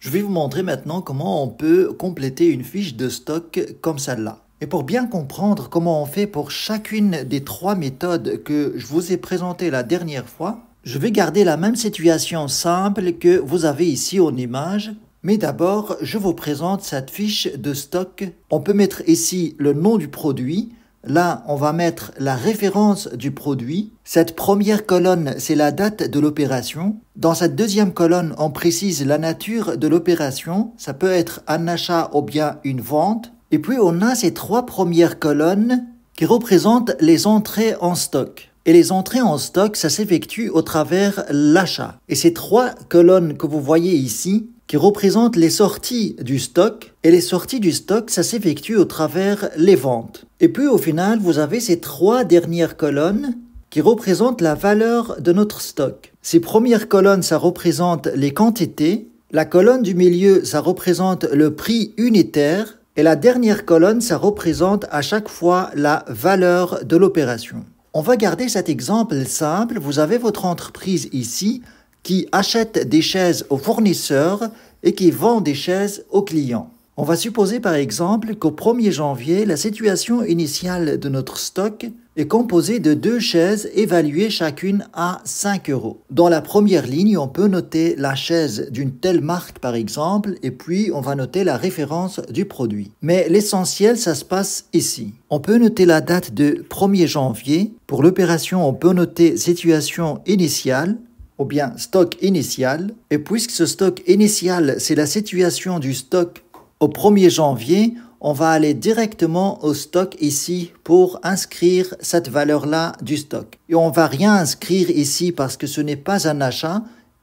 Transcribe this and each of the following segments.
Je vais vous montrer maintenant comment on peut compléter une fiche de stock comme celle-là. Et pour bien comprendre comment on fait pour chacune des trois méthodes que je vous ai présentées la dernière fois, je vais garder la même situation simple que vous avez ici en image. Mais d'abord, je vous présente cette fiche de stock. On peut mettre ici le nom du produit, Là, on va mettre la référence du produit. Cette première colonne, c'est la date de l'opération. Dans cette deuxième colonne, on précise la nature de l'opération. Ça peut être un achat ou bien une vente. Et puis, on a ces trois premières colonnes qui représentent les entrées en stock. Et les entrées en stock, ça s'effectue au travers l'achat. Et ces trois colonnes que vous voyez ici, qui représente les sorties du stock. Et les sorties du stock, ça s'effectue au travers les ventes. Et puis au final, vous avez ces trois dernières colonnes qui représentent la valeur de notre stock. Ces premières colonnes, ça représente les quantités. La colonne du milieu, ça représente le prix unitaire. Et la dernière colonne, ça représente à chaque fois la valeur de l'opération. On va garder cet exemple simple. Vous avez votre entreprise ici qui achète des chaises aux fournisseurs et qui vend des chaises aux clients. On va supposer par exemple qu'au 1er janvier, la situation initiale de notre stock est composée de deux chaises évaluées chacune à 5 euros. Dans la première ligne, on peut noter la chaise d'une telle marque par exemple, et puis on va noter la référence du produit. Mais l'essentiel, ça se passe ici. On peut noter la date de 1er janvier. Pour l'opération, on peut noter situation initiale ou bien stock initial. Et puisque ce stock initial, c'est la situation du stock au 1er janvier, on va aller directement au stock ici pour inscrire cette valeur-là du stock. Et on va rien inscrire ici parce que ce n'est pas un achat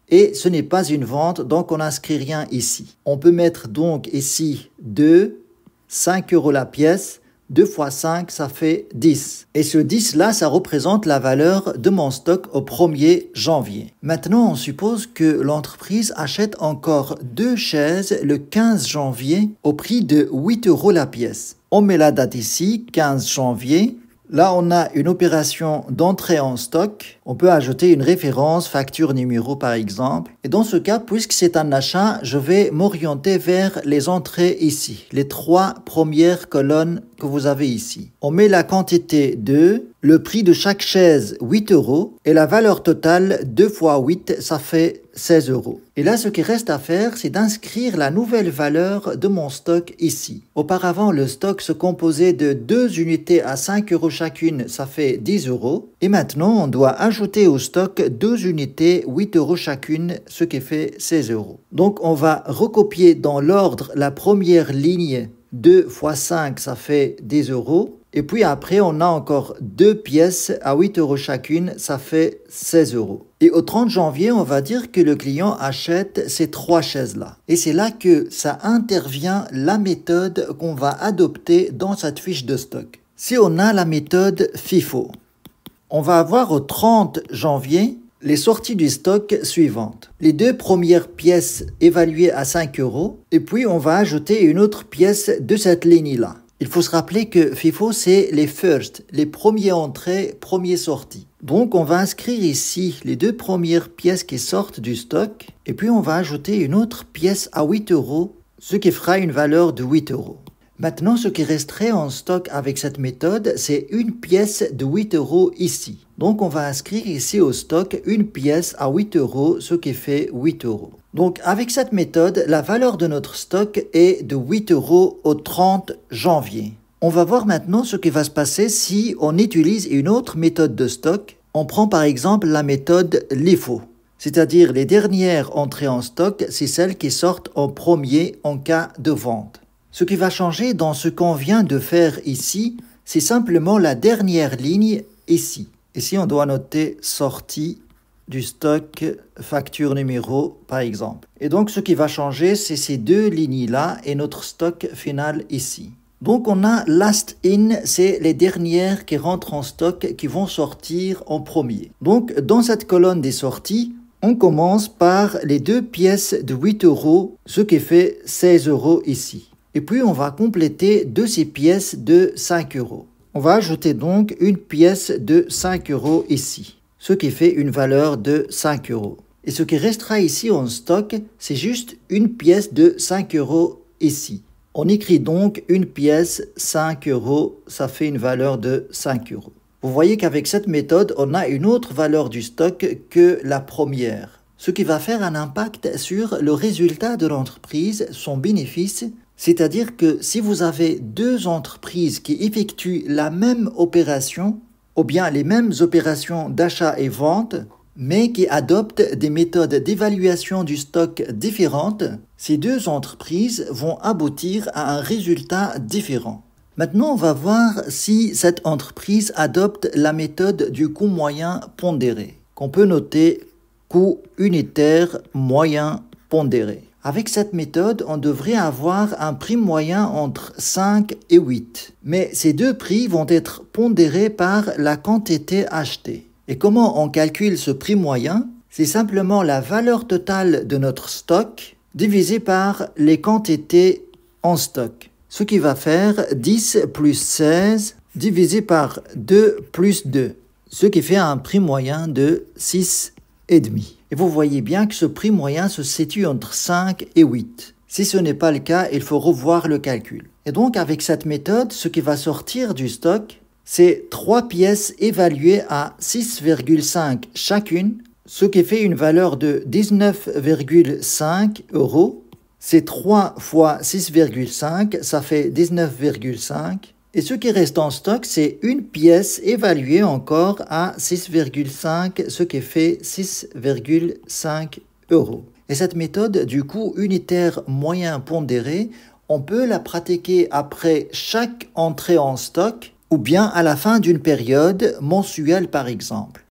et ce n'est pas une vente, donc on n'inscrit rien ici. On peut mettre donc ici 2, 5 euros la pièce 2 fois 5, ça fait 10. Et ce 10-là, ça représente la valeur de mon stock au 1er janvier. Maintenant, on suppose que l'entreprise achète encore deux chaises le 15 janvier au prix de 8 euros la pièce. On met la date ici, 15 janvier. Là, on a une opération d'entrée en stock. On peut ajouter une référence, facture numéro par exemple. Et dans ce cas, puisque c'est un achat, je vais m'orienter vers les entrées ici, les trois premières colonnes que vous avez ici. On met la quantité 2, le prix de chaque chaise 8 euros et la valeur totale 2 fois 8 ça fait 16 euros. Et là ce qui reste à faire c'est d'inscrire la nouvelle valeur de mon stock ici. Auparavant le stock se composait de deux unités à 5 euros chacune ça fait 10 euros et maintenant on doit ajouter au stock deux unités 8 euros chacune ce qui fait 16 euros. Donc on va recopier dans l'ordre la première ligne 2 x 5, ça fait 10 euros. Et puis après, on a encore deux pièces à 8 euros chacune, ça fait 16 euros. Et au 30 janvier, on va dire que le client achète ces trois chaises-là. Et c'est là que ça intervient la méthode qu'on va adopter dans cette fiche de stock. Si on a la méthode FIFO, on va avoir au 30 janvier les sorties du stock suivantes. Les deux premières pièces évaluées à 5 euros et puis on va ajouter une autre pièce de cette ligne-là. Il faut se rappeler que FIFO, c'est les first, les premiers entrées, premiers sorties. Donc on va inscrire ici les deux premières pièces qui sortent du stock et puis on va ajouter une autre pièce à 8 euros, ce qui fera une valeur de 8 euros. Maintenant, ce qui resterait en stock avec cette méthode, c'est une pièce de 8 euros ici. Donc on va inscrire ici au stock une pièce à 8 euros, ce qui fait 8 euros. Donc avec cette méthode, la valeur de notre stock est de 8 euros au 30 janvier. On va voir maintenant ce qui va se passer si on utilise une autre méthode de stock. On prend par exemple la méthode LIFO, c'est-à-dire les dernières entrées en stock, c'est celles qui sortent en premier en cas de vente. Ce qui va changer dans ce qu'on vient de faire ici, c'est simplement la dernière ligne ici. Ici, on doit noter sortie du stock facture numéro, par exemple. Et donc, ce qui va changer, c'est ces deux lignes-là et notre stock final ici. Donc, on a last in, c'est les dernières qui rentrent en stock qui vont sortir en premier. Donc, dans cette colonne des sorties, on commence par les deux pièces de 8 euros, ce qui fait 16 euros ici. Et puis, on va compléter de ces pièces de 5 euros. On va ajouter donc une pièce de 5 euros ici, ce qui fait une valeur de 5 euros. Et ce qui restera ici en stock, c'est juste une pièce de 5 euros ici. On écrit donc une pièce 5 euros, ça fait une valeur de 5 euros. Vous voyez qu'avec cette méthode, on a une autre valeur du stock que la première, ce qui va faire un impact sur le résultat de l'entreprise, son bénéfice c'est-à-dire que si vous avez deux entreprises qui effectuent la même opération, ou bien les mêmes opérations d'achat et vente, mais qui adoptent des méthodes d'évaluation du stock différentes, ces deux entreprises vont aboutir à un résultat différent. Maintenant, on va voir si cette entreprise adopte la méthode du coût moyen pondéré, qu'on peut noter coût unitaire moyen pondéré. Avec cette méthode, on devrait avoir un prix moyen entre 5 et 8. Mais ces deux prix vont être pondérés par la quantité achetée. Et comment on calcule ce prix moyen C'est simplement la valeur totale de notre stock divisée par les quantités en stock. Ce qui va faire 10 plus 16 divisé par 2 plus 2, ce qui fait un prix moyen de 6,5. Et vous voyez bien que ce prix moyen se situe entre 5 et 8. Si ce n'est pas le cas, il faut revoir le calcul. Et donc avec cette méthode, ce qui va sortir du stock, c'est 3 pièces évaluées à 6,5 chacune, ce qui fait une valeur de 19,5 euros. C'est 3 fois 6,5, ça fait 19,5. Et ce qui reste en stock, c'est une pièce évaluée encore à 6,5, ce qui fait 6,5 euros. Et cette méthode du coût unitaire moyen pondéré, on peut la pratiquer après chaque entrée en stock ou bien à la fin d'une période mensuelle par exemple.